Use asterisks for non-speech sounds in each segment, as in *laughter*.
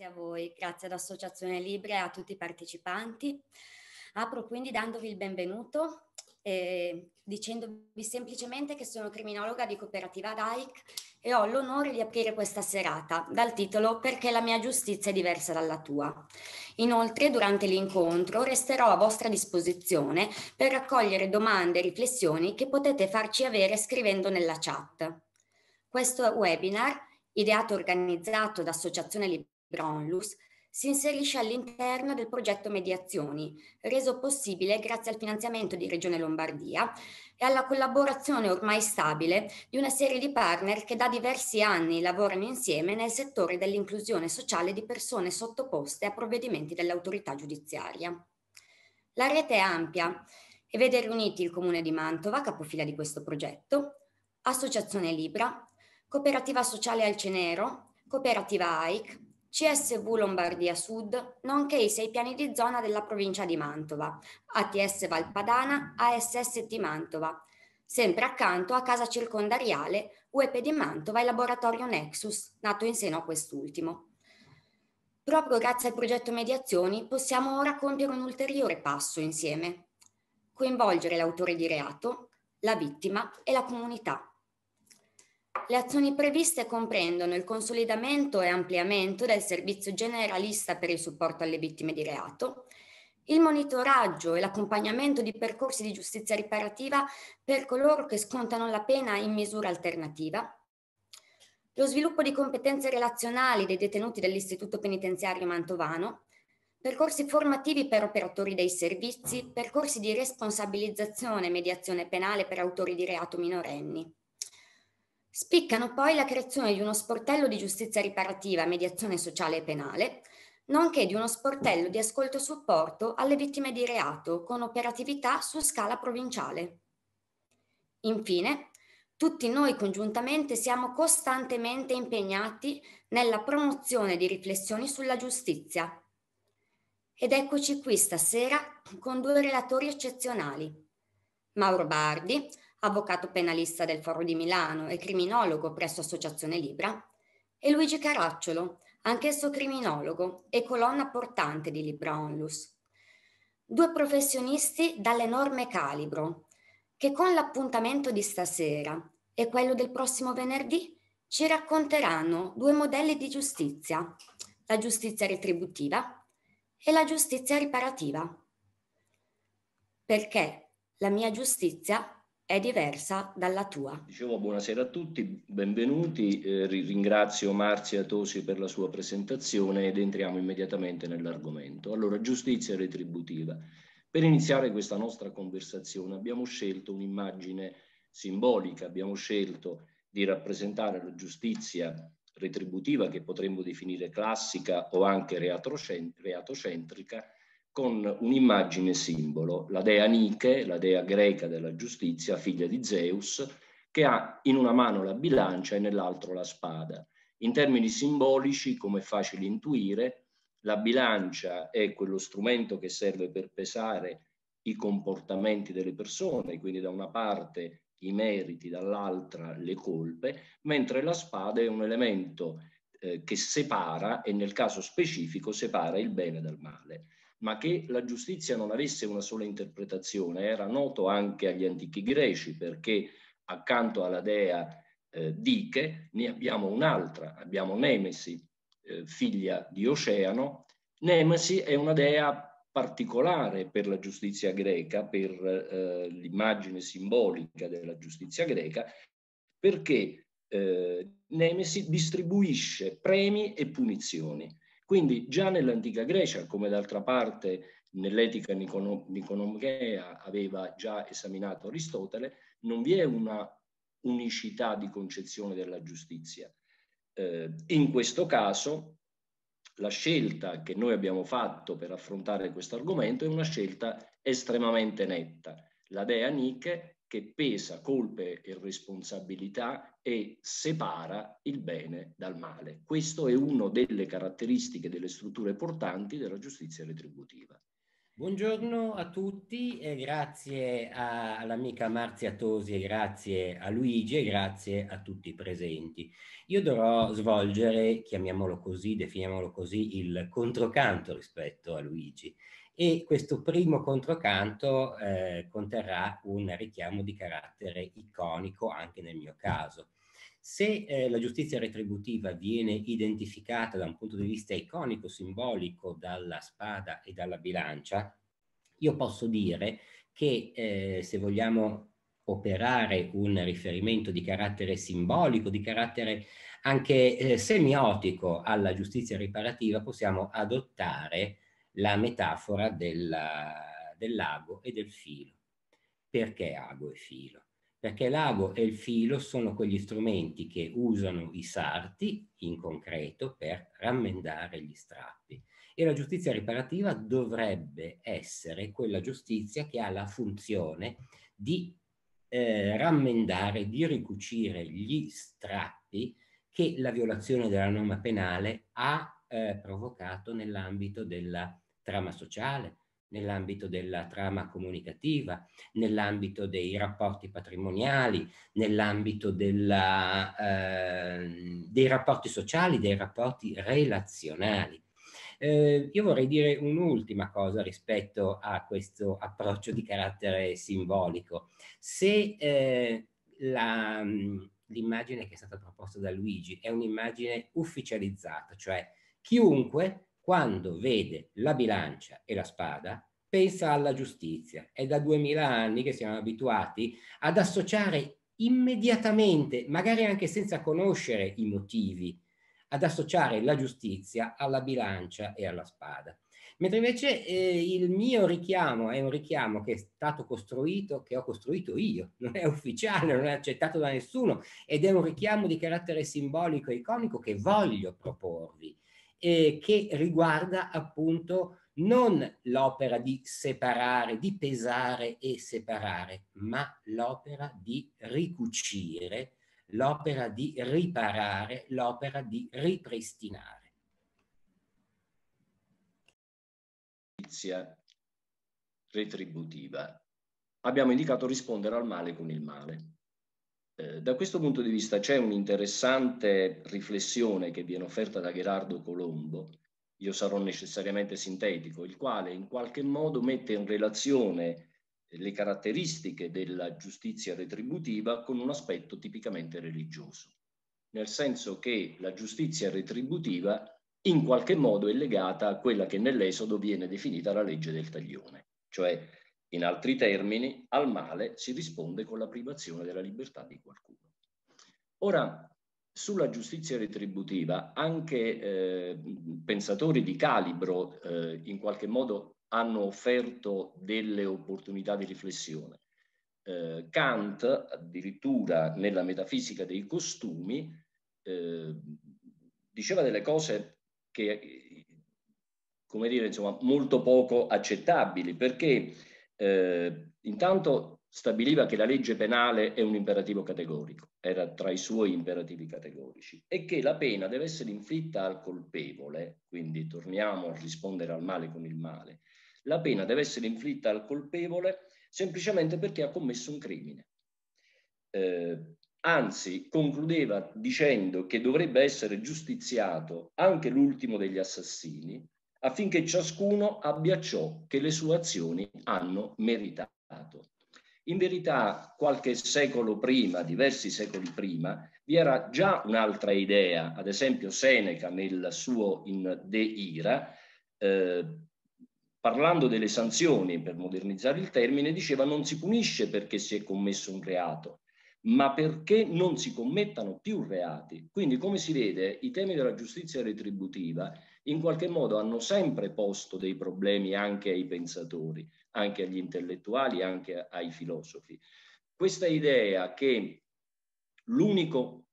Grazie a voi, grazie all'Associazione Libre e a tutti i partecipanti. Apro quindi dandovi il benvenuto e dicendovi semplicemente che sono criminologa di cooperativa DAIC e ho l'onore di aprire questa serata dal titolo Perché la mia giustizia è diversa dalla tua. Inoltre, durante l'incontro resterò a vostra disposizione per raccogliere domande e riflessioni che potete farci avere scrivendo nella chat. Questo webinar, ideato e organizzato da Associazione Libre, Bronlus, si inserisce all'interno del progetto Mediazioni, reso possibile grazie al finanziamento di Regione Lombardia e alla collaborazione ormai stabile di una serie di partner che da diversi anni lavorano insieme nel settore dell'inclusione sociale di persone sottoposte a provvedimenti dell'autorità giudiziaria. La rete è ampia e vede riuniti il Comune di Mantova, capofila di questo progetto, Associazione Libra, Cooperativa Sociale Alcenero, Cooperativa AIC, CSV Lombardia Sud, nonché i sei piani di zona della provincia di Mantova, ATS Valpadana, ASST Mantova, sempre accanto a casa circondariale UEP di Mantova e laboratorio Nexus, nato in seno a quest'ultimo. Proprio grazie al progetto Mediazioni possiamo ora compiere un ulteriore passo insieme, coinvolgere l'autore di reato, la vittima e la comunità le azioni previste comprendono il consolidamento e ampliamento del servizio generalista per il supporto alle vittime di reato, il monitoraggio e l'accompagnamento di percorsi di giustizia riparativa per coloro che scontano la pena in misura alternativa, lo sviluppo di competenze relazionali dei detenuti dell'Istituto Penitenziario Mantovano, percorsi formativi per operatori dei servizi, percorsi di responsabilizzazione e mediazione penale per autori di reato minorenni. Spiccano poi la creazione di uno sportello di giustizia riparativa, mediazione sociale e penale, nonché di uno sportello di ascolto e supporto alle vittime di reato con operatività su scala provinciale. Infine, tutti noi congiuntamente siamo costantemente impegnati nella promozione di riflessioni sulla giustizia. Ed eccoci qui stasera con due relatori eccezionali. Mauro Bardi, avvocato penalista del Foro di Milano e criminologo presso Associazione Libra, e Luigi Caracciolo, anch'esso criminologo e colonna portante di Libra Onlus. Due professionisti dall'enorme calibro, che con l'appuntamento di stasera e quello del prossimo venerdì ci racconteranno due modelli di giustizia, la giustizia retributiva e la giustizia riparativa. Perché la mia giustizia è diversa dalla tua. Dicevo buonasera a tutti, benvenuti, eh, ringrazio Marzia Tosi per la sua presentazione ed entriamo immediatamente nell'argomento. Allora, giustizia retributiva. Per iniziare questa nostra conversazione abbiamo scelto un'immagine simbolica, abbiamo scelto di rappresentare la giustizia retributiva che potremmo definire classica o anche reatocentrica con un'immagine simbolo, la dea Nike, la dea greca della giustizia, figlia di Zeus, che ha in una mano la bilancia e nell'altro la spada. In termini simbolici, come è facile intuire, la bilancia è quello strumento che serve per pesare i comportamenti delle persone, quindi da una parte i meriti, dall'altra le colpe, mentre la spada è un elemento eh, che separa e nel caso specifico separa il bene dal male ma che la giustizia non avesse una sola interpretazione era noto anche agli antichi greci perché accanto alla dea eh, Dike ne abbiamo un'altra, abbiamo Nemesi, eh, figlia di Oceano. Nemesi è una dea particolare per la giustizia greca, per eh, l'immagine simbolica della giustizia greca, perché eh, Nemesi distribuisce premi e punizioni quindi già nell'antica Grecia, come d'altra parte nell'etica Niconomchea aveva già esaminato Aristotele, non vi è una unicità di concezione della giustizia. Eh, in questo caso la scelta che noi abbiamo fatto per affrontare questo argomento è una scelta estremamente netta. La dea Nike che pesa colpe e responsabilità e separa il bene dal male. Questo è una delle caratteristiche delle strutture portanti della giustizia retributiva. Buongiorno a tutti e grazie all'amica Marzia Tosi e grazie a Luigi e grazie a tutti i presenti. Io dovrò svolgere, chiamiamolo così, definiamolo così, il controcanto rispetto a Luigi e questo primo controcanto eh, conterrà un richiamo di carattere iconico anche nel mio caso. Se eh, la giustizia retributiva viene identificata da un punto di vista iconico, simbolico, dalla spada e dalla bilancia, io posso dire che eh, se vogliamo operare un riferimento di carattere simbolico, di carattere anche eh, semiotico alla giustizia riparativa, possiamo adottare la metafora della, del lago e del filo. Perché ago e filo? Perché l'ago e il filo sono quegli strumenti che usano i sarti in concreto per rammendare gli strappi. E la giustizia riparativa dovrebbe essere quella giustizia che ha la funzione di eh, rammendare, di ricucire gli strappi che la violazione della norma penale ha eh, provocato nell'ambito della trama sociale, nell'ambito della trama comunicativa, nell'ambito dei rapporti patrimoniali, nell'ambito eh, dei rapporti sociali, dei rapporti relazionali. Eh, io vorrei dire un'ultima cosa rispetto a questo approccio di carattere simbolico. Se eh, l'immagine che è stata proposta da Luigi è un'immagine ufficializzata, cioè chiunque quando vede la bilancia e la spada, pensa alla giustizia. È da duemila anni che siamo abituati ad associare immediatamente, magari anche senza conoscere i motivi, ad associare la giustizia alla bilancia e alla spada. Mentre invece eh, il mio richiamo è un richiamo che è stato costruito, che ho costruito io, *laughs* non è ufficiale, non è accettato da nessuno ed è un richiamo di carattere simbolico e iconico che voglio proporvi eh, che riguarda appunto non l'opera di separare, di pesare e separare, ma l'opera di ricucire, l'opera di riparare, l'opera di ripristinare. retributiva. Abbiamo indicato rispondere al male con il male. Eh, da questo punto di vista c'è un'interessante riflessione che viene offerta da Gerardo Colombo, io sarò necessariamente sintetico, il quale in qualche modo mette in relazione eh, le caratteristiche della giustizia retributiva con un aspetto tipicamente religioso, nel senso che la giustizia retributiva in qualche modo è legata a quella che nell'Esodo viene definita la legge del taglione, cioè in altri termini, al male si risponde con la privazione della libertà di qualcuno. Ora, sulla giustizia retributiva anche eh, pensatori di calibro eh, in qualche modo hanno offerto delle opportunità di riflessione. Eh, Kant addirittura nella metafisica dei costumi eh, diceva delle cose che, come dire, insomma, molto poco accettabili perché eh, intanto stabiliva che la legge penale è un imperativo categorico, era tra i suoi imperativi categorici, e che la pena deve essere inflitta al colpevole, quindi torniamo a rispondere al male con il male, la pena deve essere inflitta al colpevole semplicemente perché ha commesso un crimine. Eh, anzi, concludeva dicendo che dovrebbe essere giustiziato anche l'ultimo degli assassini, affinché ciascuno abbia ciò che le sue azioni hanno meritato. In verità, qualche secolo prima, diversi secoli prima, vi era già un'altra idea, ad esempio Seneca nel suo In De Ira, eh, parlando delle sanzioni, per modernizzare il termine, diceva non si punisce perché si è commesso un reato, ma perché non si commettano più reati. Quindi, come si vede, i temi della giustizia retributiva in qualche modo hanno sempre posto dei problemi anche ai pensatori, anche agli intellettuali, anche ai filosofi. Questa idea che l'unico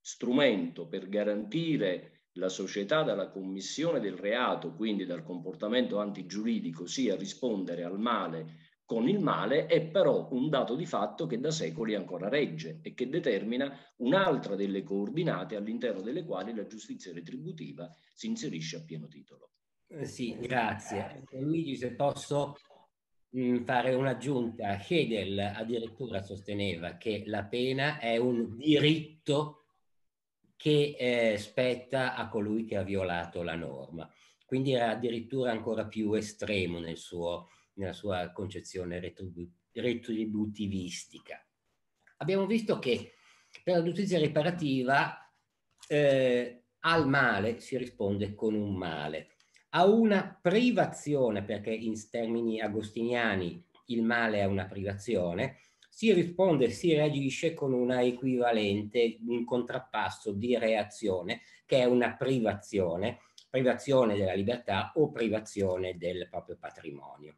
strumento per garantire la società dalla commissione del reato, quindi dal comportamento antigiuridico, sia rispondere al male con il male è però un dato di fatto che da secoli ancora regge e che determina un'altra delle coordinate all'interno delle quali la giustizia retributiva si inserisce a pieno titolo. Eh sì, grazie. Eh, Luigi, se posso mm, fare un'aggiunta, Hegel addirittura sosteneva che la pena è un diritto che eh, spetta a colui che ha violato la norma, quindi era addirittura ancora più estremo nel suo nella sua concezione retribu retributivistica. Abbiamo visto che per la giustizia riparativa eh, al male si risponde con un male, a una privazione, perché in termini agostiniani il male è una privazione, si risponde, si reagisce con una equivalente, un contrappasso di reazione che è una privazione, privazione della libertà o privazione del proprio patrimonio.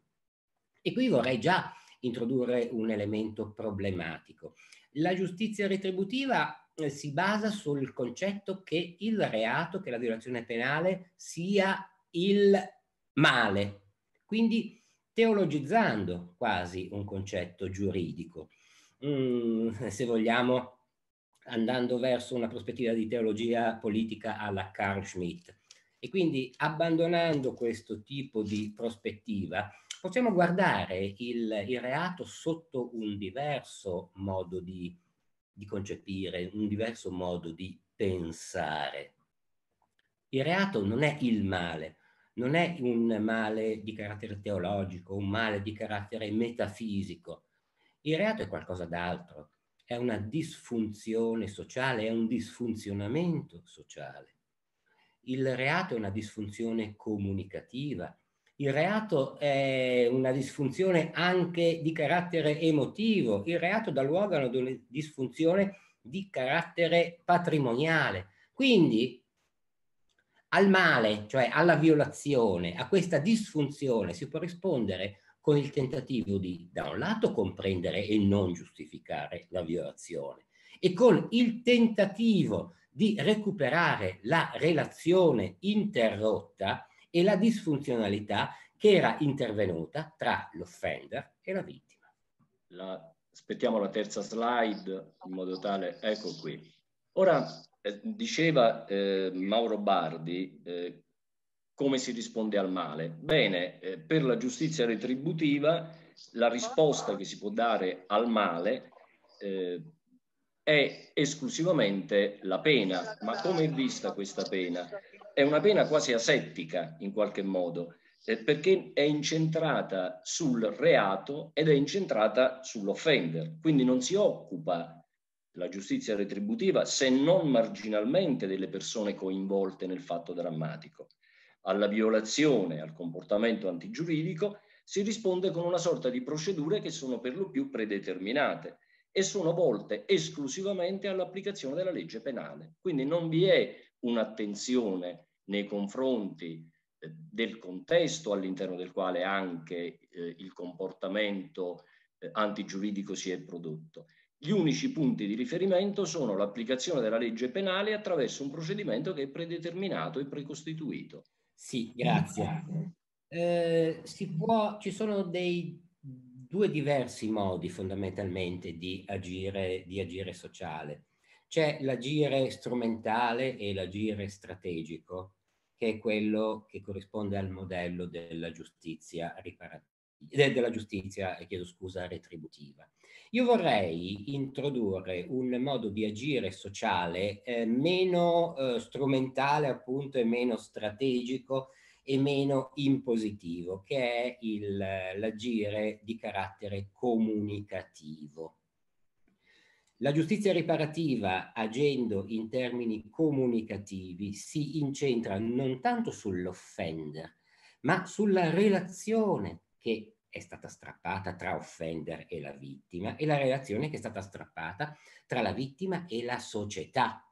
E qui vorrei già introdurre un elemento problematico. La giustizia retributiva eh, si basa sul concetto che il reato, che la violazione penale sia il male, quindi teologizzando quasi un concetto giuridico. Mm, se vogliamo, andando verso una prospettiva di teologia politica alla Carl Schmitt. E quindi abbandonando questo tipo di prospettiva, possiamo guardare il, il reato sotto un diverso modo di, di concepire, un diverso modo di pensare. Il reato non è il male, non è un male di carattere teologico, un male di carattere metafisico. Il reato è qualcosa d'altro, è una disfunzione sociale, è un disfunzionamento sociale. Il reato è una disfunzione comunicativa, il reato è una disfunzione anche di carattere emotivo, il reato dà luogo ad una disfunzione di carattere patrimoniale. Quindi al male, cioè alla violazione, a questa disfunzione si può rispondere con il tentativo di, da un lato, comprendere e non giustificare la violazione e con il tentativo di recuperare la relazione interrotta e la disfunzionalità che era intervenuta tra l'offender e la vittima. La, aspettiamo la terza slide in modo tale, ecco qui. Ora eh, diceva eh, Mauro Bardi eh, come si risponde al male. Bene, eh, per la giustizia retributiva la risposta che si può dare al male eh, è esclusivamente la pena, ma come è vista questa pena? è una pena quasi asettica in qualche modo, eh, perché è incentrata sul reato ed è incentrata sull'offender, quindi non si occupa la giustizia retributiva se non marginalmente delle persone coinvolte nel fatto drammatico. Alla violazione, al comportamento antigiuridico si risponde con una sorta di procedure che sono per lo più predeterminate e sono volte esclusivamente all'applicazione della legge penale. Quindi non vi è un'attenzione nei confronti eh, del contesto all'interno del quale anche eh, il comportamento eh, antigiuridico si è prodotto. Gli unici punti di riferimento sono l'applicazione della legge penale attraverso un procedimento che è predeterminato e precostituito. Sì, grazie. Eh, può, ci sono dei due diversi modi fondamentalmente di agire, di agire sociale. C'è l'agire strumentale e l'agire strategico, che è quello che corrisponde al modello della giustizia riparativa della giustizia, chiedo scusa, retributiva. Io vorrei introdurre un modo di agire sociale eh, meno eh, strumentale appunto e meno strategico e meno impositivo, che è il, l'agire di carattere comunicativo. La giustizia riparativa, agendo in termini comunicativi, si incentra non tanto sull'offender, ma sulla relazione che è stata strappata tra offender e la vittima e la relazione che è stata strappata tra la vittima e la società.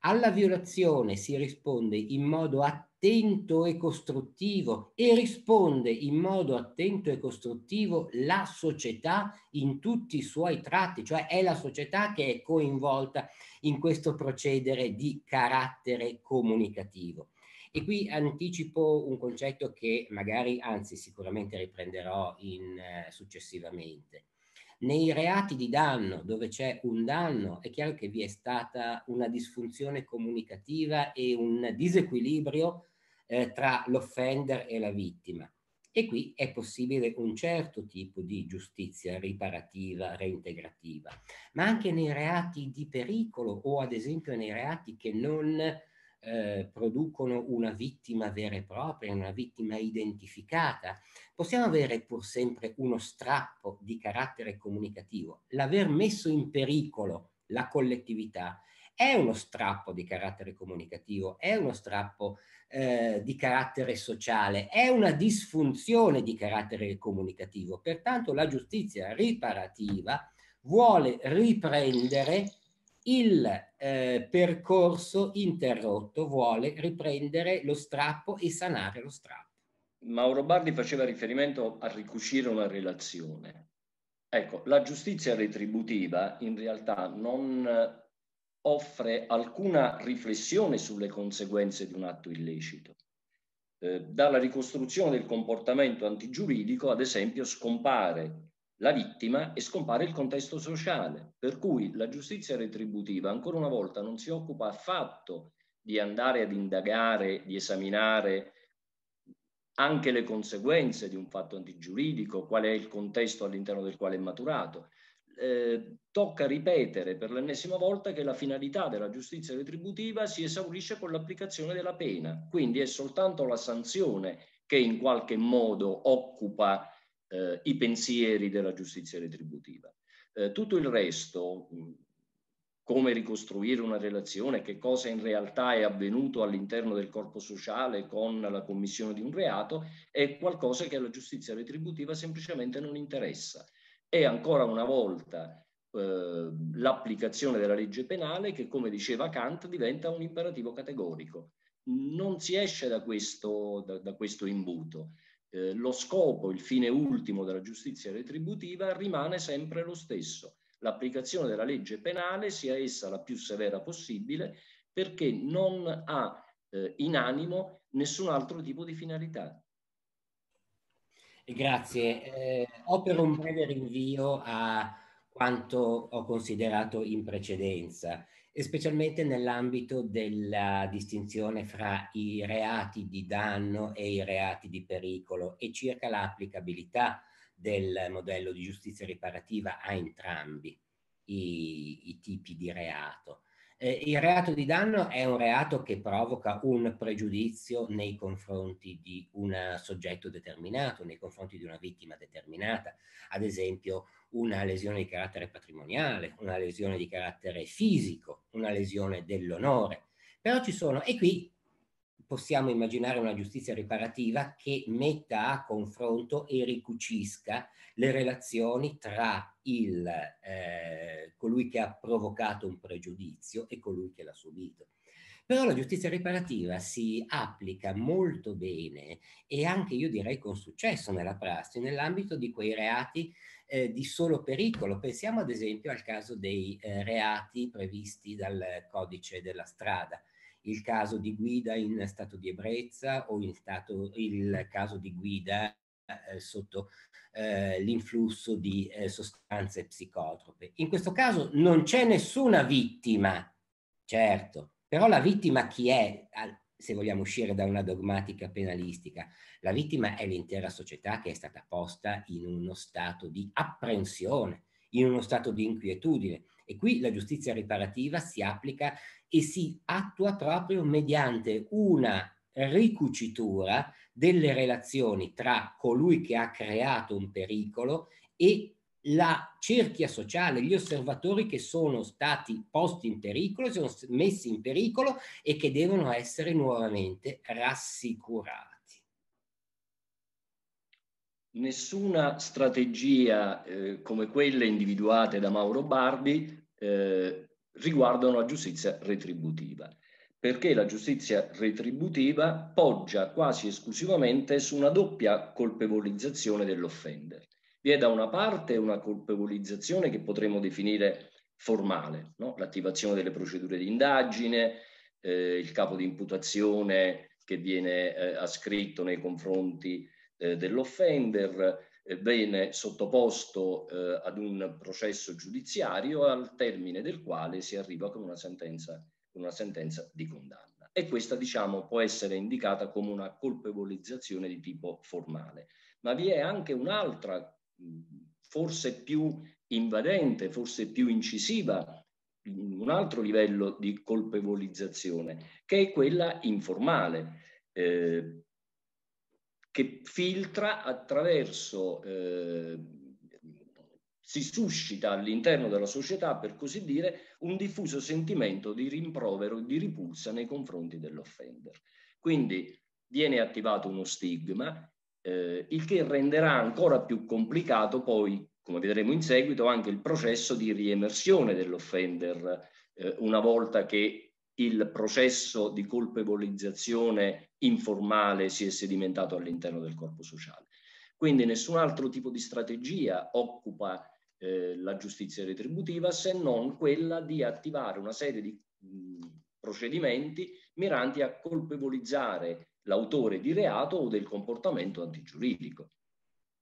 Alla violazione si risponde in modo attivo attento e costruttivo e risponde in modo attento e costruttivo la società in tutti i suoi tratti, cioè è la società che è coinvolta in questo procedere di carattere comunicativo. E qui anticipo un concetto che magari, anzi sicuramente riprenderò in, eh, successivamente. Nei reati di danno, dove c'è un danno, è chiaro che vi è stata una disfunzione comunicativa e un disequilibrio eh, tra l'offender e la vittima. E qui è possibile un certo tipo di giustizia riparativa, reintegrativa, ma anche nei reati di pericolo o ad esempio nei reati che non eh, producono una vittima vera e propria, una vittima identificata. Possiamo avere pur sempre uno strappo di carattere comunicativo. L'aver messo in pericolo la collettività è uno strappo di carattere comunicativo, è uno strappo eh, di carattere sociale, è una disfunzione di carattere comunicativo. Pertanto la giustizia riparativa vuole riprendere il eh, percorso interrotto vuole riprendere lo strappo e sanare lo strappo. Mauro Bardi faceva riferimento a ricucire una relazione. Ecco, la giustizia retributiva in realtà non eh, offre alcuna riflessione sulle conseguenze di un atto illecito. Eh, dalla ricostruzione del comportamento antigiuridico, ad esempio, scompare la vittima e scompare il contesto sociale, per cui la giustizia retributiva ancora una volta non si occupa affatto di andare ad indagare, di esaminare anche le conseguenze di un fatto antigiuridico, qual è il contesto all'interno del quale è maturato. Eh, tocca ripetere per l'ennesima volta che la finalità della giustizia retributiva si esaurisce con l'applicazione della pena, quindi è soltanto la sanzione che in qualche modo occupa eh, i pensieri della giustizia retributiva. Eh, tutto il resto, come ricostruire una relazione, che cosa in realtà è avvenuto all'interno del corpo sociale con la commissione di un reato, è qualcosa che alla giustizia retributiva semplicemente non interessa. E ancora una volta eh, l'applicazione della legge penale che, come diceva Kant, diventa un imperativo categorico. Non si esce da questo, da, da questo imbuto eh, lo scopo, il fine ultimo della giustizia retributiva rimane sempre lo stesso, l'applicazione della legge penale sia essa la più severa possibile perché non ha eh, in animo nessun altro tipo di finalità. Grazie. Eh, per un breve rinvio a quanto ho considerato in precedenza e specialmente nell'ambito della distinzione fra i reati di danno e i reati di pericolo e circa l'applicabilità del modello di giustizia riparativa a entrambi i, i tipi di reato. Eh, il reato di danno è un reato che provoca un pregiudizio nei confronti di un soggetto determinato, nei confronti di una vittima determinata, ad esempio una lesione di carattere patrimoniale, una lesione di carattere fisico, una lesione dell'onore. Però ci sono, e qui possiamo immaginare una giustizia riparativa che metta a confronto e ricucisca le relazioni tra il, eh, colui che ha provocato un pregiudizio e colui che l'ha subito. Però la giustizia riparativa si applica molto bene e anche io direi con successo nella prassi nell'ambito di quei reati eh, di solo pericolo. Pensiamo ad esempio al caso dei eh, reati previsti dal codice della strada, il caso di guida in stato di ebbrezza o stato, il caso di guida eh, sotto eh, l'influsso di eh, sostanze psicotrope. In questo caso non c'è nessuna vittima, certo, però la vittima chi è? Se vogliamo uscire da una dogmatica penalistica, la vittima è l'intera società che è stata posta in uno stato di apprensione, in uno stato di inquietudine, e qui la giustizia riparativa si applica e si attua proprio mediante una ricucitura delle relazioni tra colui che ha creato un pericolo e la cerchia sociale, gli osservatori che sono stati posti in pericolo, sono messi in pericolo e che devono essere nuovamente rassicurati. Nessuna strategia eh, come quelle individuate da Mauro Barbi eh, riguardano la giustizia retributiva, perché la giustizia retributiva poggia quasi esclusivamente su una doppia colpevolizzazione dell'offender. Vi è da una parte una colpevolizzazione che potremmo definire formale, no? l'attivazione delle procedure di indagine, eh, il capo di imputazione che viene eh, ascritto nei confronti eh, dell'offender, eh, viene sottoposto eh, ad un processo giudiziario al termine del quale si arriva con una sentenza, una sentenza di condanna. E questa diciamo, può essere indicata come una colpevolizzazione di tipo formale. Ma vi è anche un'altra, forse più invadente, forse più incisiva, un altro livello di colpevolizzazione, che è quella informale. Eh, che filtra attraverso, eh, si suscita all'interno della società, per così dire, un diffuso sentimento di rimprovero, di ripulsa nei confronti dell'offender. Quindi viene attivato uno stigma, eh, il che renderà ancora più complicato poi, come vedremo in seguito, anche il processo di riemersione dell'offender eh, una volta che il processo di colpevolizzazione informale si è sedimentato all'interno del corpo sociale. Quindi nessun altro tipo di strategia occupa eh, la giustizia retributiva se non quella di attivare una serie di mh, procedimenti miranti a colpevolizzare l'autore di reato o del comportamento antigiuridico.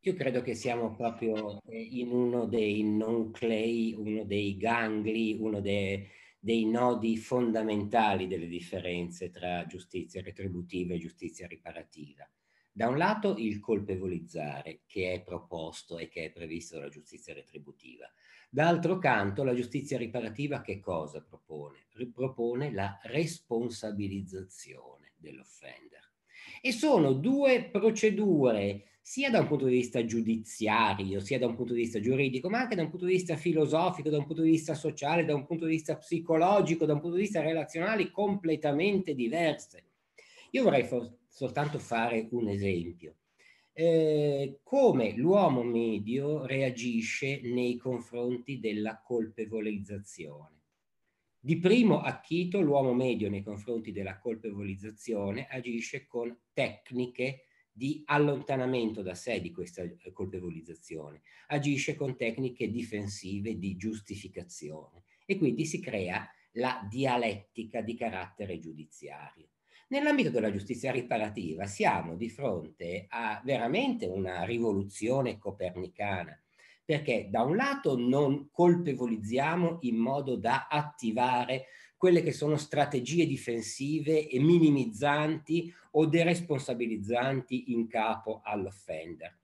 Io credo che siamo proprio eh, in uno dei non clay, uno dei gangli, uno dei dei nodi fondamentali delle differenze tra giustizia retributiva e giustizia riparativa. Da un lato il colpevolizzare che è proposto e che è previsto dalla giustizia retributiva. D'altro canto la giustizia riparativa che cosa propone? Propone la responsabilizzazione dell'offender. E sono due procedure sia da un punto di vista giudiziario, sia da un punto di vista giuridico, ma anche da un punto di vista filosofico, da un punto di vista sociale, da un punto di vista psicologico, da un punto di vista relazionale completamente diverse. Io vorrei for- soltanto fare un esempio. Eh, come l'uomo medio reagisce nei confronti della colpevolizzazione. Di primo acchito l'uomo medio nei confronti della colpevolizzazione agisce con tecniche di allontanamento da sé di questa eh, colpevolizzazione, agisce con tecniche difensive di giustificazione e quindi si crea la dialettica di carattere giudiziario. Nell'ambito della giustizia riparativa siamo di fronte a veramente una rivoluzione copernicana, perché da un lato non colpevolizziamo in modo da attivare quelle che sono strategie difensive e minimizzanti o deresponsabilizzanti in capo all'offender.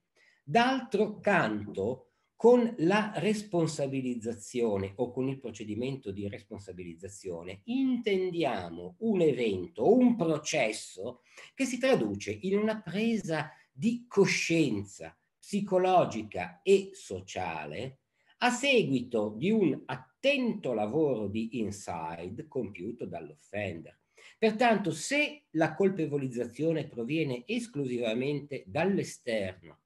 D'altro canto, con la responsabilizzazione o con il procedimento di responsabilizzazione intendiamo un evento, un processo che si traduce in una presa di coscienza psicologica e sociale a seguito di un attacco attento lavoro di inside compiuto dall'offender. Pertanto, se la colpevolizzazione proviene esclusivamente dall'esterno,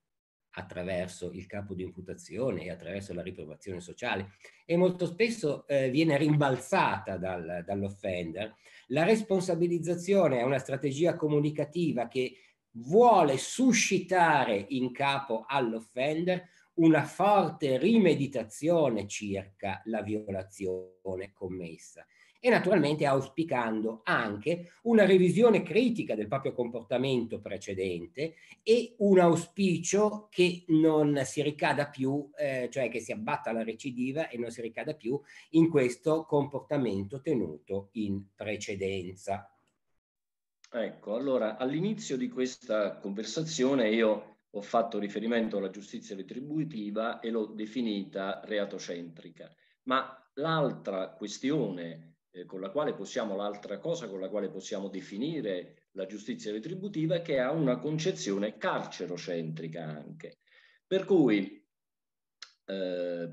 attraverso il capo di imputazione e attraverso la riprovazione sociale, e molto spesso eh, viene rimbalzata dal, dall'offender, la responsabilizzazione è una strategia comunicativa che vuole suscitare in capo all'offender una forte rimeditazione circa la violazione commessa e naturalmente auspicando anche una revisione critica del proprio comportamento precedente e un auspicio che non si ricada più, eh, cioè che si abbatta la recidiva e non si ricada più in questo comportamento tenuto in precedenza. Ecco, allora all'inizio di questa conversazione io ho fatto riferimento alla giustizia retributiva e l'ho definita reatocentrica. Ma l'altra questione eh, con la quale possiamo, l'altra cosa con la quale possiamo definire la giustizia retributiva è che ha una concezione carcerocentrica anche. Per cui eh,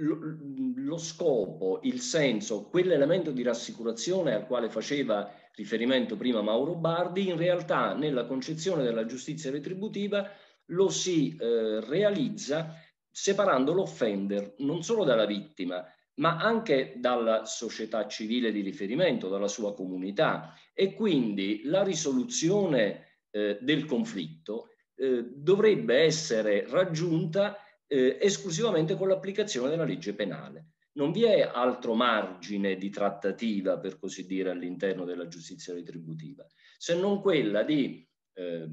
lo scopo, il senso, quell'elemento di rassicurazione al quale faceva riferimento prima a Mauro Bardi, in realtà nella concezione della giustizia retributiva lo si eh, realizza separando l'offender non solo dalla vittima, ma anche dalla società civile di riferimento, dalla sua comunità e quindi la risoluzione eh, del conflitto eh, dovrebbe essere raggiunta eh, esclusivamente con l'applicazione della legge penale non vi è altro margine di trattativa, per così dire, all'interno della giustizia retributiva, se non quella di eh,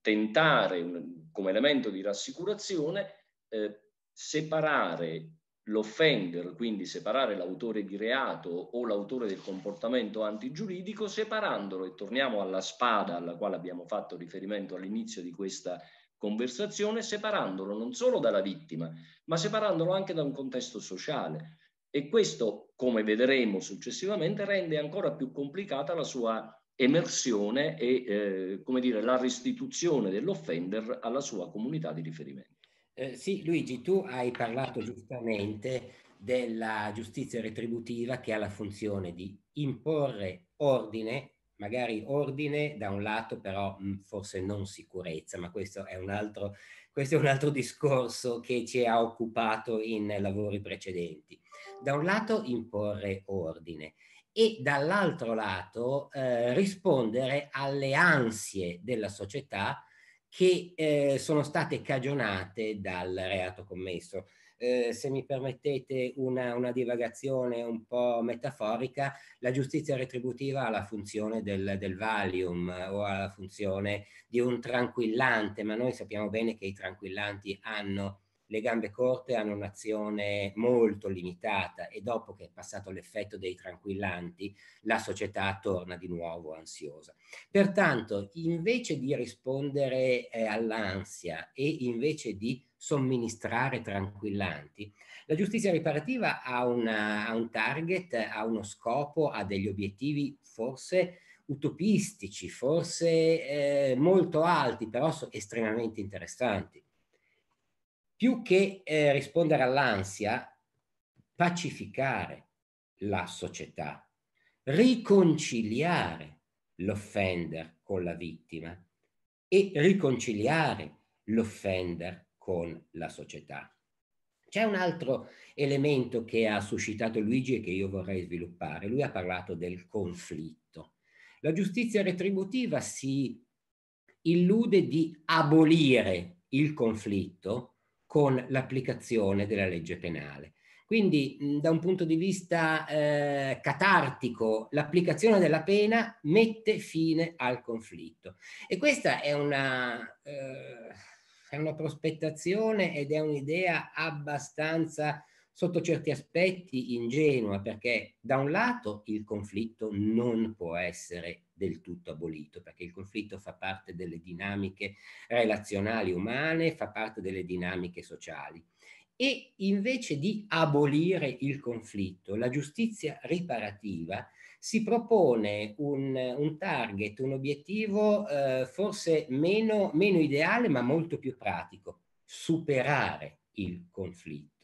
tentare un, come elemento di rassicurazione eh, separare l'offender, quindi separare l'autore di reato o l'autore del comportamento antigiuridico, separandolo, e torniamo alla spada alla quale abbiamo fatto riferimento all'inizio di questa conversazione, separandolo non solo dalla vittima, ma separandolo anche da un contesto sociale e questo, come vedremo successivamente, rende ancora più complicata la sua emersione e eh, come dire, la restituzione dell'offender alla sua comunità di riferimento. Eh, sì, Luigi, tu hai parlato giustamente della giustizia retributiva che ha la funzione di imporre ordine, magari ordine da un lato, però forse non sicurezza, ma questo è un altro, questo è un altro discorso che ci ha occupato in lavori precedenti da un lato imporre ordine e dall'altro lato eh, rispondere alle ansie della società che eh, sono state cagionate dal reato commesso. Eh, se mi permettete una, una, divagazione un po' metaforica, la giustizia retributiva ha la funzione del, del valium o ha la funzione di un tranquillante, ma noi sappiamo bene che i tranquillanti hanno le gambe corte hanno un'azione molto limitata e dopo che è passato l'effetto dei tranquillanti la società torna di nuovo ansiosa. Pertanto, invece di rispondere eh, all'ansia e invece di somministrare tranquillanti, la giustizia riparativa ha, una, ha un target, ha uno scopo, ha degli obiettivi forse utopistici, forse eh, molto alti, però estremamente interessanti più che eh, rispondere all'ansia, pacificare la società, riconciliare l'offender con la vittima e riconciliare l'offender con la società. C'è un altro elemento che ha suscitato Luigi e che io vorrei sviluppare. Lui ha parlato del conflitto. La giustizia retributiva si illude di abolire il conflitto con l'applicazione della legge penale. Quindi da un punto di vista eh, catartico l'applicazione della pena mette fine al conflitto e questa è una, eh, è una prospettazione ed è un'idea abbastanza sotto certi aspetti ingenua, perché da un lato il conflitto non può essere del tutto abolito, perché il conflitto fa parte delle dinamiche relazionali umane, fa parte delle dinamiche sociali. E invece di abolire il conflitto, la giustizia riparativa si propone un, un target, un obiettivo eh, forse meno, meno ideale ma molto più pratico, superare il conflitto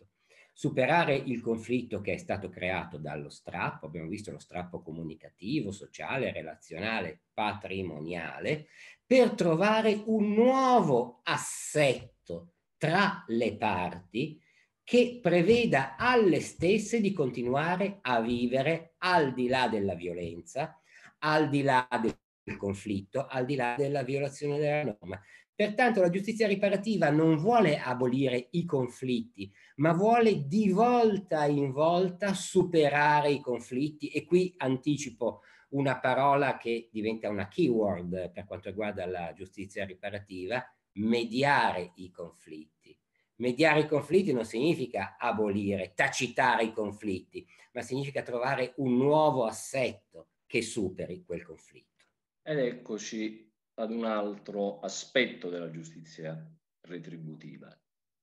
superare il conflitto che è stato creato dallo strappo, abbiamo visto lo strappo comunicativo, sociale, relazionale, patrimoniale, per trovare un nuovo assetto tra le parti che preveda alle stesse di continuare a vivere al di là della violenza, al di là del conflitto, al di là della violazione della norma. Pertanto la giustizia riparativa non vuole abolire i conflitti, ma vuole di volta in volta superare i conflitti e qui anticipo una parola che diventa una keyword per quanto riguarda la giustizia riparativa, mediare i conflitti. Mediare i conflitti non significa abolire, tacitare i conflitti, ma significa trovare un nuovo assetto che superi quel conflitto. Ed eccoci ad un altro aspetto della giustizia retributiva.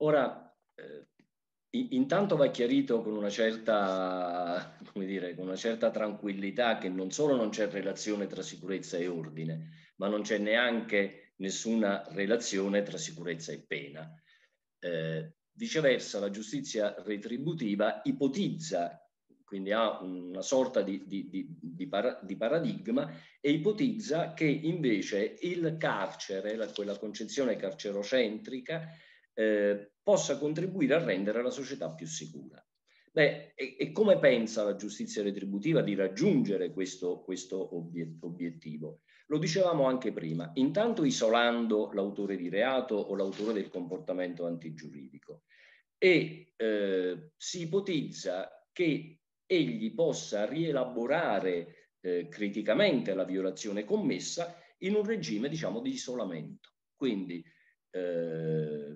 Ora, eh, intanto va chiarito con una, certa, dire, con una certa tranquillità che non solo non c'è relazione tra sicurezza e ordine, ma non c'è neanche nessuna relazione tra sicurezza e pena. Eh, viceversa, la giustizia retributiva ipotizza quindi ha una sorta di, di, di, di para, paradigma e ipotizza che invece il carcere, la, quella concezione carcerocentrica, eh, possa contribuire a rendere la società più sicura. Beh, e, e, come pensa la giustizia retributiva di raggiungere questo, questo obiettivo? Lo dicevamo anche prima, intanto isolando l'autore di reato o l'autore del comportamento antigiuridico e eh, si ipotizza che egli possa rielaborare eh, criticamente la violazione commessa in un regime, diciamo, di isolamento. Quindi eh,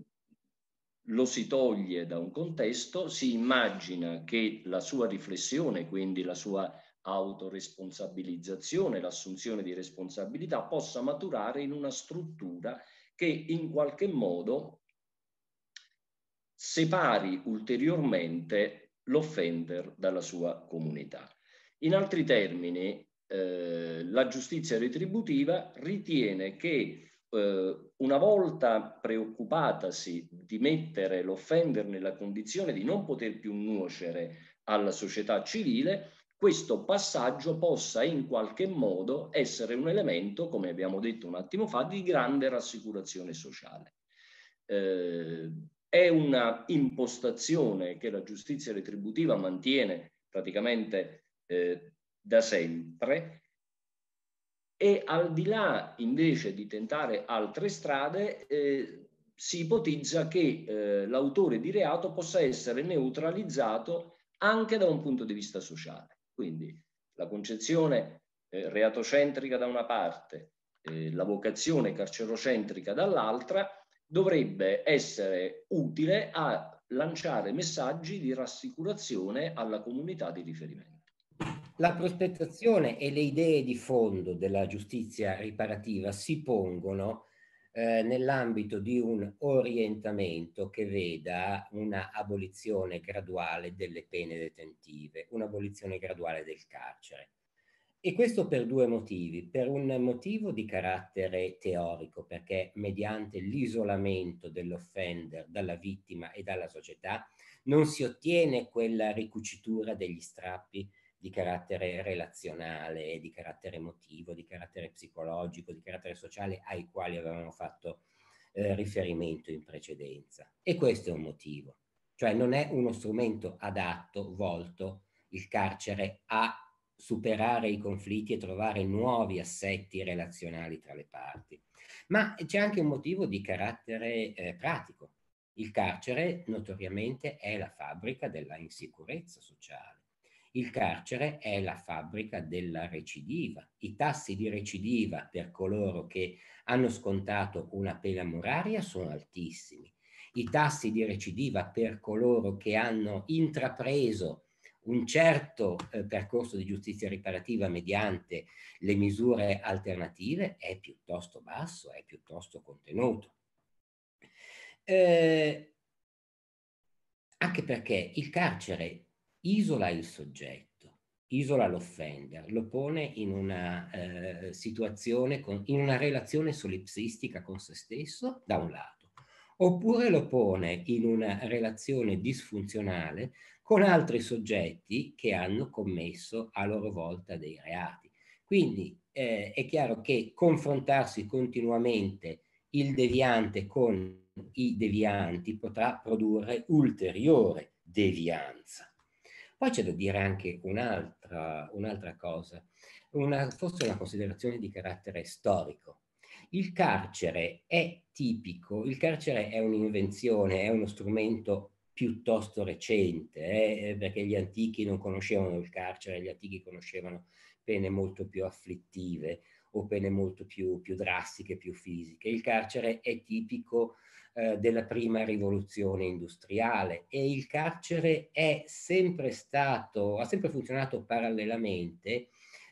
lo si toglie da un contesto, si immagina che la sua riflessione, quindi la sua autoresponsabilizzazione, l'assunzione di responsabilità possa maturare in una struttura che in qualche modo separi ulteriormente l'offender dalla sua comunità. In altri termini, eh, la giustizia retributiva ritiene che eh, una volta preoccupatasi di mettere l'offender nella condizione di non poter più nuocere alla società civile, questo passaggio possa in qualche modo essere un elemento, come abbiamo detto un attimo fa, di grande rassicurazione sociale. Eh, è una impostazione che la giustizia retributiva mantiene praticamente eh, da sempre e al di là invece di tentare altre strade eh, si ipotizza che eh, l'autore di reato possa essere neutralizzato anche da un punto di vista sociale. Quindi la concezione eh, reatocentrica da una parte, eh, la vocazione carcerocentrica dall'altra, dovrebbe essere utile a lanciare messaggi di rassicurazione alla comunità di riferimento. La prospettazione e le idee di fondo della giustizia riparativa si pongono eh, nell'ambito di un orientamento che veda una abolizione graduale delle pene detentive, un'abolizione graduale del carcere. E questo per due motivi. Per un motivo di carattere teorico, perché mediante l'isolamento dell'offender dalla vittima e dalla società non si ottiene quella ricucitura degli strappi di carattere relazionale, di carattere emotivo, di carattere psicologico, di carattere sociale ai quali avevamo fatto eh, riferimento in precedenza. E questo è un motivo, cioè non è uno strumento adatto, volto il carcere a superare i conflitti e trovare nuovi assetti relazionali tra le parti. Ma c'è anche un motivo di carattere eh, pratico. Il carcere notoriamente è la fabbrica della insicurezza sociale. Il carcere è la fabbrica della recidiva. I tassi di recidiva per coloro che hanno scontato una pena muraria sono altissimi. I tassi di recidiva per coloro che hanno intrapreso un certo eh, percorso di giustizia riparativa mediante le misure alternative è piuttosto basso, è piuttosto contenuto. Eh, anche perché il carcere isola il soggetto, isola l'offender, lo pone in una eh, situazione, con, in una relazione solipsistica con se stesso, da un lato, oppure lo pone in una relazione disfunzionale con altri soggetti che hanno commesso a loro volta dei reati. Quindi eh, è chiaro che confrontarsi continuamente il deviante con i devianti potrà produrre ulteriore devianza. Poi c'è da dire anche un'altra, un'altra cosa, una, forse una considerazione di carattere storico. Il carcere è tipico, il carcere è un'invenzione, è uno strumento piuttosto recente, eh, eh, perché gli antichi non conoscevano il carcere, gli antichi conoscevano pene molto più afflittive o pene molto più, più drastiche, più fisiche. Il carcere è tipico eh, della prima rivoluzione industriale e il carcere è sempre stato, ha sempre funzionato parallelamente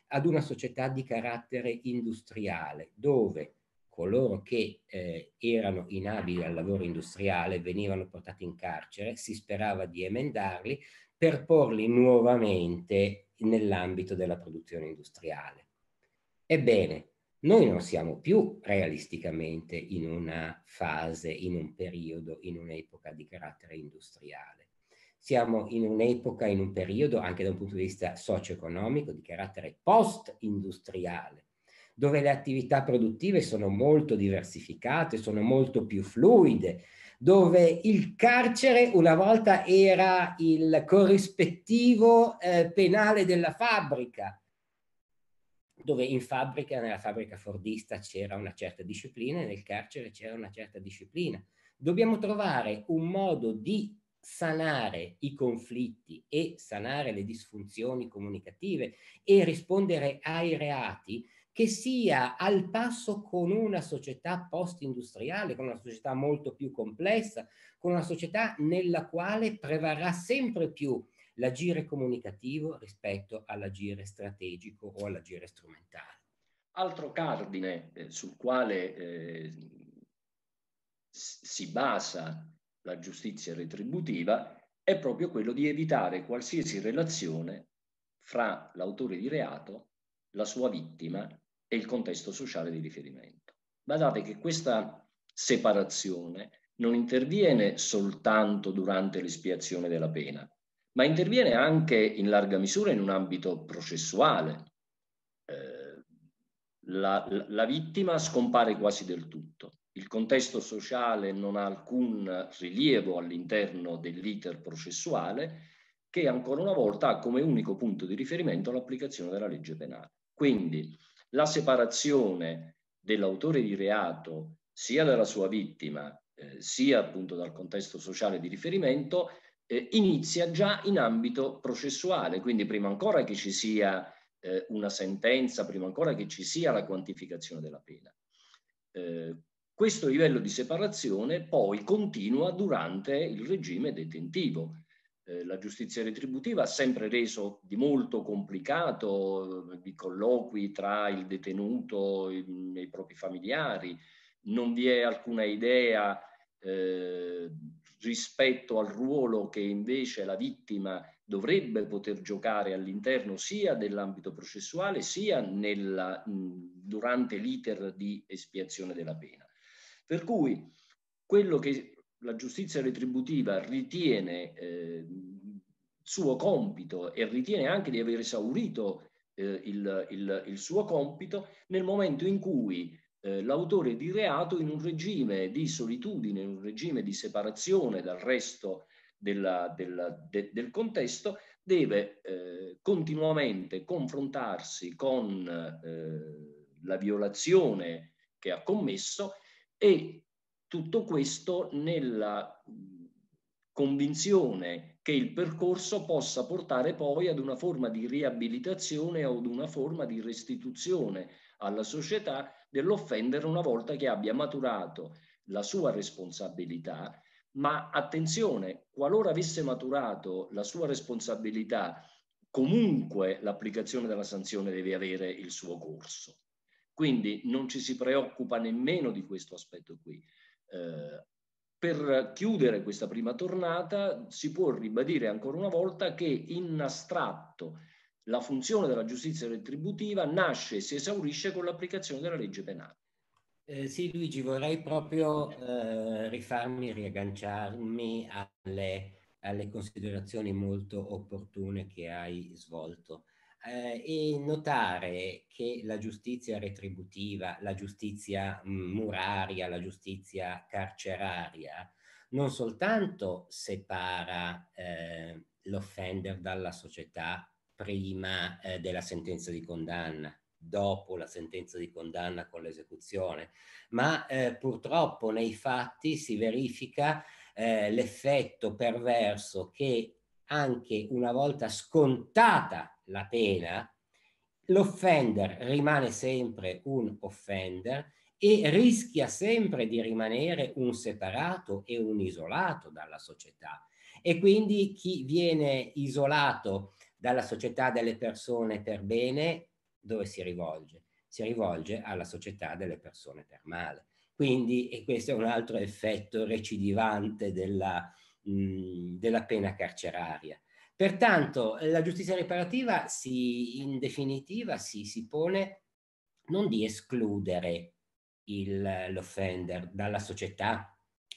ad una società di carattere industriale, dove coloro che eh, erano inabili al lavoro industriale venivano portati in carcere, si sperava di emendarli per porli nuovamente nell'ambito della produzione industriale. Ebbene, noi non siamo più realisticamente in una fase, in un periodo, in un'epoca di carattere industriale. Siamo in un'epoca, in un periodo, anche da un punto di vista socio-economico, di carattere post-industriale dove le attività produttive sono molto diversificate, sono molto più fluide, dove il carcere una volta era il corrispettivo eh, penale della fabbrica, dove in fabbrica, nella fabbrica fordista c'era una certa disciplina e nel carcere c'era una certa disciplina. Dobbiamo trovare un modo di sanare i conflitti e sanare le disfunzioni comunicative e rispondere ai reati che sia al passo con una società post-industriale, con una società molto più complessa, con una società nella quale prevarrà sempre più l'agire comunicativo rispetto all'agire strategico o all'agire strumentale. Altro cardine eh, sul quale eh, si basa la giustizia retributiva è proprio quello di evitare qualsiasi relazione fra l'autore di reato, la sua vittima e il contesto sociale di riferimento. Guardate che questa separazione non interviene soltanto durante l'espiazione della pena, ma interviene anche in larga misura in un ambito processuale. Eh, la, la, vittima scompare quasi del tutto. Il contesto sociale non ha alcun rilievo all'interno dell'iter processuale che ancora una volta ha come unico punto di riferimento l'applicazione della legge penale. Quindi la separazione dell'autore di reato sia dalla sua vittima eh, sia appunto dal contesto sociale di riferimento eh, inizia già in ambito processuale, quindi prima ancora che ci sia eh, una sentenza, prima ancora che ci sia la quantificazione della pena. Eh, questo livello di separazione poi continua durante il regime detentivo eh, la giustizia retributiva ha sempre reso di molto complicato eh, i colloqui tra il detenuto e i, mm, i propri familiari, non vi è alcuna idea eh, rispetto al ruolo che invece la vittima dovrebbe poter giocare all'interno sia dell'ambito processuale sia nella, mm, durante l'iter di espiazione della pena. Per cui quello che la giustizia retributiva ritiene eh, suo compito e ritiene anche di aver esaurito eh, il, il, il, suo compito nel momento in cui eh, l'autore di reato in un regime di solitudine, in un regime di separazione dal resto della, della, de, del contesto, deve eh, continuamente confrontarsi con eh, la violazione che ha commesso e tutto questo nella convinzione che il percorso possa portare poi ad una forma di riabilitazione o ad una forma di restituzione alla società dell'offendere una volta che abbia maturato la sua responsabilità, ma attenzione, qualora avesse maturato la sua responsabilità, comunque l'applicazione della sanzione deve avere il suo corso. Quindi non ci si preoccupa nemmeno di questo aspetto qui. Eh, per chiudere questa prima tornata si può ribadire ancora una volta che in astratto la funzione della giustizia retributiva nasce e si esaurisce con l'applicazione della legge penale. Eh, sì Luigi, vorrei proprio eh, rifarmi, riagganciarmi alle, alle, considerazioni molto opportune che hai svolto eh, e notare che la giustizia retributiva, la giustizia mm, muraria, la giustizia carceraria non soltanto separa eh, l'offender dalla società prima eh, della sentenza di condanna, dopo la sentenza di condanna con l'esecuzione, ma eh, purtroppo nei fatti si verifica eh, l'effetto perverso che anche una volta scontata la pena, l'offender rimane sempre un offender e rischia sempre di rimanere un separato e un isolato dalla società. E quindi chi viene isolato dalla società delle persone per bene, dove si rivolge? Si rivolge alla società delle persone per male. Quindi, e questo è un altro effetto recidivante della, della pena carceraria. Pertanto eh, la giustizia riparativa si, in definitiva si, si pone non di escludere l'offender dalla società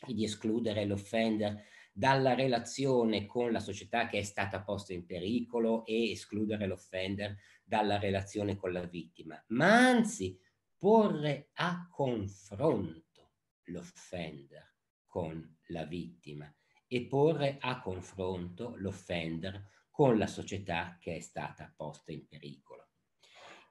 di escludere l'offender dalla relazione con la società che è stata posta in pericolo e escludere l'offender dalla relazione con la vittima, ma anzi porre a confronto l'offender con la vittima e porre a confronto l'offender con la società che è stata posta in pericolo.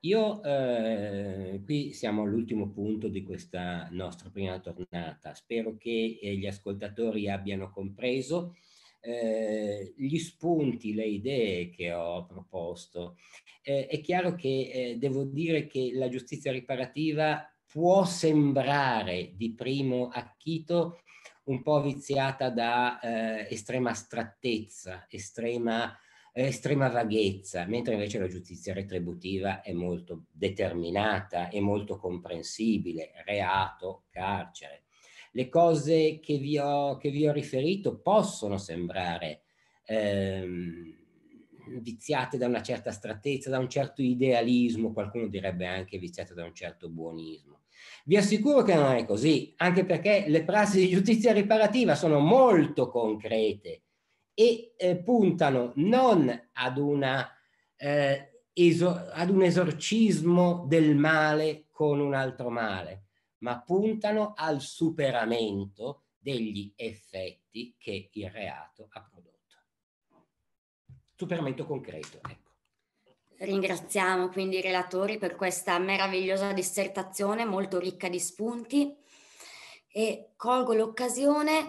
Io eh, qui siamo all'ultimo punto di questa nostra prima tornata. Spero che eh, gli ascoltatori abbiano compreso eh, gli spunti, le idee che ho proposto. Eh, è chiaro che eh, devo dire che la giustizia riparativa può sembrare di primo acchito un po' viziata da eh, estrema strattezza, estrema, eh, estrema vaghezza, mentre invece la giustizia retributiva è molto determinata, è molto comprensibile, reato, carcere. Le cose che vi ho, che vi ho riferito possono sembrare ehm, viziate da una certa strattezza, da un certo idealismo, qualcuno direbbe anche viziate da un certo buonismo. Vi assicuro che non è così, anche perché le prassi di giustizia riparativa sono molto concrete e eh, puntano non ad, una, eh, eso- ad un esorcismo del male con un altro male, ma puntano al superamento degli effetti che il reato ha prodotto. Superamento concreto. Ecco. Ringraziamo quindi i relatori per questa meravigliosa dissertazione molto ricca di spunti e colgo l'occasione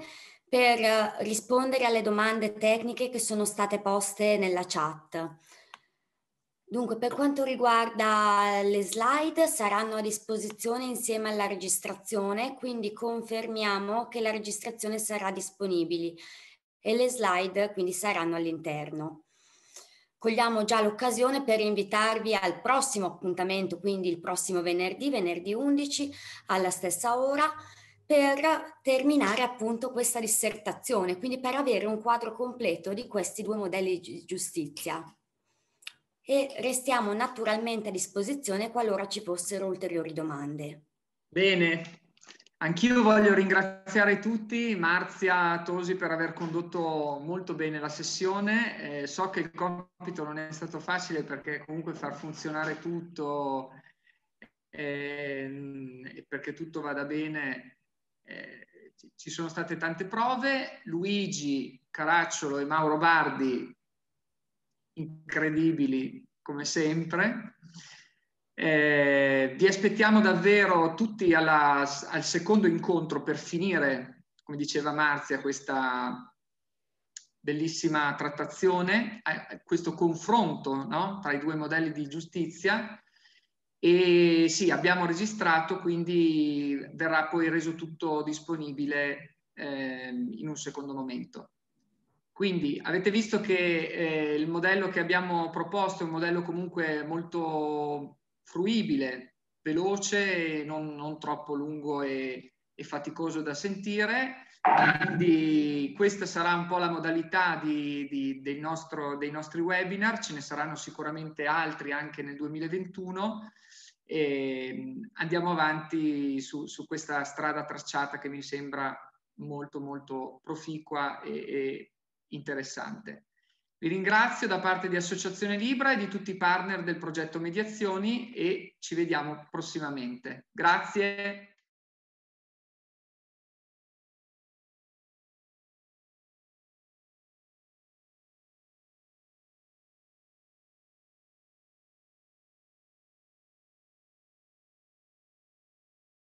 per eh, rispondere alle domande tecniche che sono state poste nella chat. Dunque, per quanto riguarda le slide, saranno a disposizione insieme alla registrazione, quindi confermiamo che la registrazione sarà disponibile e le slide quindi saranno all'interno cogliamo già l'occasione per invitarvi al prossimo appuntamento, quindi il prossimo venerdì, venerdì 11 alla stessa ora per terminare appunto questa dissertazione, quindi per avere un quadro completo di questi due modelli di giustizia. E restiamo naturalmente a disposizione qualora ci fossero ulteriori domande. Bene, Anch'io voglio ringraziare tutti, Marzia Tosi per aver condotto molto bene la sessione. Eh, so che il compito non è stato facile perché comunque far funzionare tutto ehm, e eh, perché tutto vada bene eh, ci sono state tante prove. Luigi Caracciolo e Mauro Bardi, incredibili come sempre. Eh, vi aspettiamo davvero tutti alla, al secondo incontro per finire, come diceva Marzia, questa bellissima trattazione, questo confronto no? tra i due modelli di giustizia. E sì, abbiamo registrato, quindi verrà poi reso tutto disponibile eh, in un secondo momento. Quindi avete visto che eh, il modello che abbiamo proposto è un modello comunque molto fruibile, veloce, non, non troppo lungo e, e, faticoso da sentire. Quindi questa sarà un po' la modalità di, di, dei, nostro, dei nostri webinar, ce ne saranno sicuramente altri anche nel 2021 e ehm, andiamo avanti su, su, questa strada tracciata che mi sembra molto molto proficua e, e interessante. Vi ringrazio da parte di Associazione Libra e di tutti i partner del progetto Mediazioni e ci vediamo prossimamente. Grazie.